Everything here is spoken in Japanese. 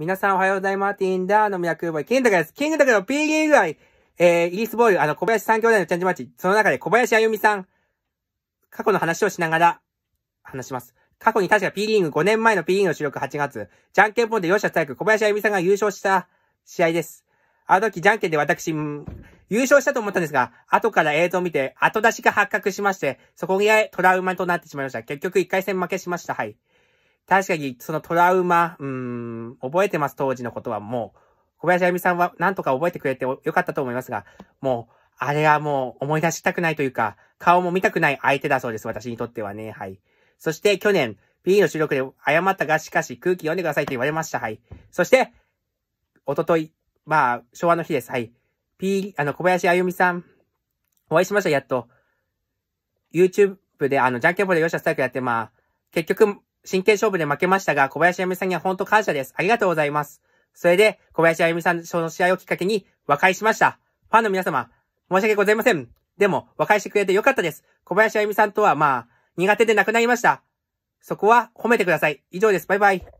皆さんおはようございます。ティンダーのミラクルボーイ、キングダカです。キングダカの P リーグ愛、えー、イギリスボール、あの、小林三兄弟のチャンジマッチ、その中で小林あゆみさん、過去の話をしながら、話します。過去に確か P リーグ5年前の P リーグの収録8月、じゃんけんポンで両者対く小林あゆみさんが優勝した試合です。あの時じゃんけんで私、優勝したと思ったんですが、後から映像を見て、後出しが発覚しまして、そこがトラウマとなってしまいました。結局1回戦負けしました。はい。確かに、そのトラウマ、うーん、覚えてます、当時のことはもう。小林あゆみさんはなんとか覚えてくれてよかったと思いますが、もう、あれはもう思い出したくないというか、顔も見たくない相手だそうです、私にとってはね、はい。そして去年、B の収録で誤ったが、しかし空気読んでくださいって言われました、はい。そして、おととい、まあ、昭和の日です、はい。P、あの、小林あゆみさん、お会いしました、やっと。YouTube で、あの、ジャンケンボールでゃスタイクやって、まあ、結局、真剣勝負で負けましたが、小林あゆみさんには本当感謝です。ありがとうございます。それで、小林あゆみさん、その試合をきっかけに和解しました。ファンの皆様、申し訳ございません。でも、和解してくれてよかったです。小林あゆみさんとは、まあ、苦手でなくなりました。そこは褒めてください。以上です。バイバイ。